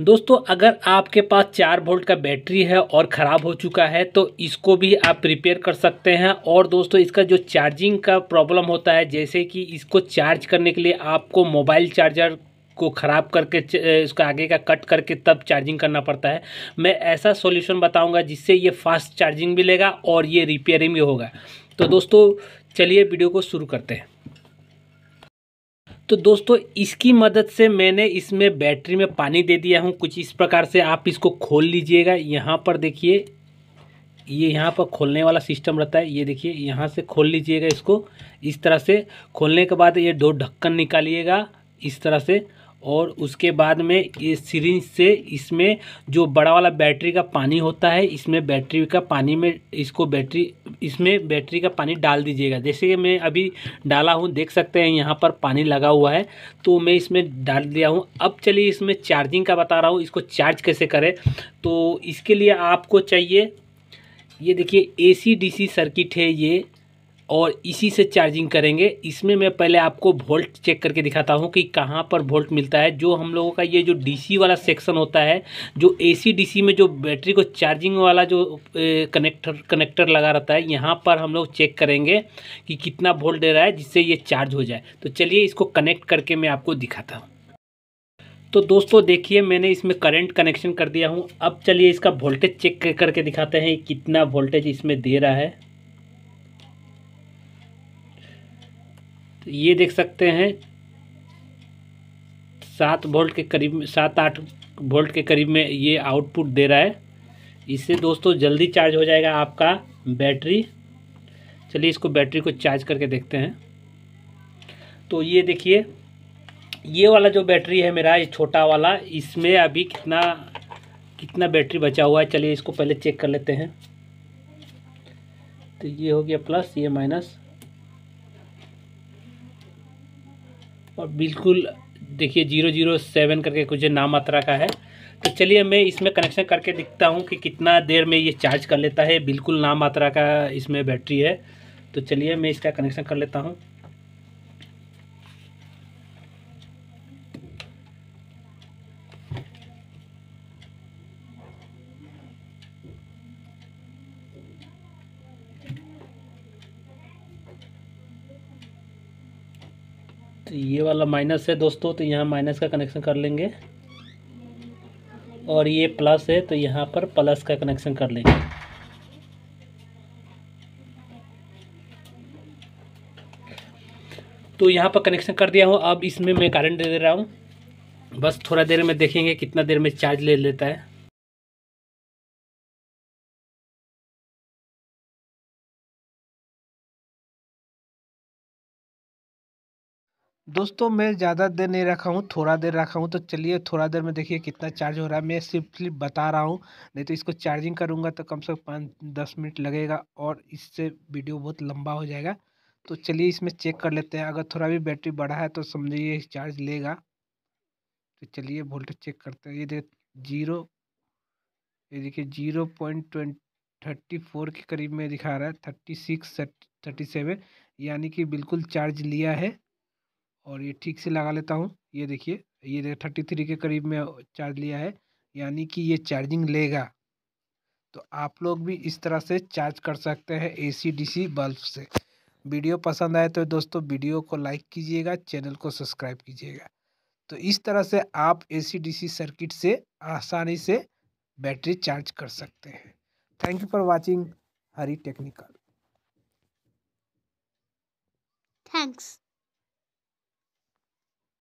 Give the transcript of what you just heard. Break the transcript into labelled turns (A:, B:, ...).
A: दोस्तों अगर आपके पास चार वोल्ट का बैटरी है और ख़राब हो चुका है तो इसको भी आप रिपेयर कर सकते हैं और दोस्तों इसका जो चार्जिंग का प्रॉब्लम होता है जैसे कि इसको चार्ज करने के लिए आपको मोबाइल चार्जर को ख़राब करके इसका आगे का कट करके तब चार्जिंग करना पड़ता है मैं ऐसा सॉल्यूशन बताऊंगा जिससे ये फास्ट चार्जिंग भी लेगा और ये रिपेयरिंग भी होगा तो दोस्तों चलिए वीडियो को शुरू करते हैं तो दोस्तों इसकी मदद से मैंने इसमें बैटरी में पानी दे दिया हूँ कुछ इस प्रकार से आप इसको खोल लीजिएगा यहाँ पर देखिए ये यहाँ पर खोलने वाला सिस्टम रहता है ये देखिए यहाँ से खोल लीजिएगा इसको इस तरह से खोलने के बाद ये दो ढक्कन निकालिएगा इस तरह से और उसके बाद में इस सीरीज से इसमें जो बड़ा वाला बैटरी का पानी होता है इसमें बैटरी का पानी में इसको बैटरी इसमें बैटरी का पानी डाल दीजिएगा जैसे कि मैं अभी डाला हूँ देख सकते हैं यहाँ पर पानी लगा हुआ है तो मैं इसमें डाल दिया हूँ अब चलिए इसमें चार्जिंग का बता रहा हूँ इसको चार्ज कैसे करें तो इसके लिए आपको चाहिए ये देखिए ए सी सर्किट है ये और इसी से चार्जिंग करेंगे इसमें मैं पहले आपको वोल्ट चेक करके दिखाता हूँ कि कहाँ पर वोल्ट मिलता है जो हम लोगों का ये जो डीसी वाला सेक्शन होता है जो एसी डीसी में जो बैटरी को चार्जिंग वाला जो कनेक्टर कनेक्टर लगा रहता है यहाँ पर हम लोग चेक करेंगे कि कितना वोल्ट दे रहा है जिससे ये चार्ज हो जाए तो चलिए इसको कनेक्ट करके मैं आपको दिखाता हूँ तो दोस्तों देखिए मैंने इसमें करंट कनेक्शन कर दिया हूँ अब चलिए इसका वोल्टेज चेक करके दिखाते हैं कितना वोल्टेज इसमें दे रहा है तो ये देख सकते हैं सात वोल्ट के करीब सात आठ वोल्ट के करीब में ये आउटपुट दे रहा है इससे दोस्तों जल्दी चार्ज हो जाएगा आपका बैटरी चलिए इसको बैटरी को चार्ज करके देखते हैं तो ये देखिए ये वाला जो बैटरी है मेरा ये छोटा वाला इसमें अभी कितना कितना बैटरी बचा हुआ है चलिए इसको पहले चेक कर लेते हैं तो ये हो गया प्लस ये माइनस बिल्कुल देखिए जीरो जीरो सेवन करके कुछ नाम मात्रा का है तो चलिए मैं इसमें कनेक्शन करके दिखता हूँ कि कितना देर में ये चार्ज कर लेता है बिल्कुल नाम मात्रा का इसमें बैटरी है तो चलिए मैं इसका कनेक्शन कर लेता हूँ तो ये वाला माइनस है दोस्तों तो यहाँ माइनस का कनेक्शन कर लेंगे और ये प्लस है तो यहाँ पर प्लस का कनेक्शन कर लेंगे तो यहाँ पर कनेक्शन कर दिया हूँ अब इसमें मैं करंट दे दे रहा हूँ बस थोड़ा देर
B: में देखेंगे कितना देर में चार्ज ले लेता है दोस्तों मैं ज़्यादा देर नहीं रखा हूँ थोड़ा देर रखा हूँ तो चलिए थोड़ा देर में देखिए कितना चार्ज हो रहा है मैं सिंपली बता रहा हूँ नहीं तो इसको चार्जिंग करूँगा तो कम से कम पाँच दस मिनट लगेगा और इससे वीडियो बहुत लंबा हो जाएगा तो चलिए इसमें चेक कर लेते हैं अगर थोड़ा भी बैटरी बढ़ा है तो समझिए चार्ज लेगा तो चलिए वोल्टेज चेक करते हैं ये देख जीरो ये देखिए zero point twenty thirty four के करीब में दिखा रहा है थर्टी सिक्स थर्टी सेवन यानी कि बिल्कुल चार्ज लिया है और ये ठीक से लगा लेता हूँ ये देखिए ये देखिए थर्टी थ्री के करीब में चार्ज लिया है यानी कि ये चार्जिंग लेगा तो आप लोग भी इस तरह से चार्ज कर सकते हैं एसी डीसी बल्ब से वीडियो पसंद आए तो दोस्तों वीडियो को लाइक कीजिएगा चैनल को सब्सक्राइब कीजिएगा तो इस तरह से आप डी सी सर्किट से आसानी से बैटरी चार्ज कर सकते हैं thank you for watching Hari technical thanks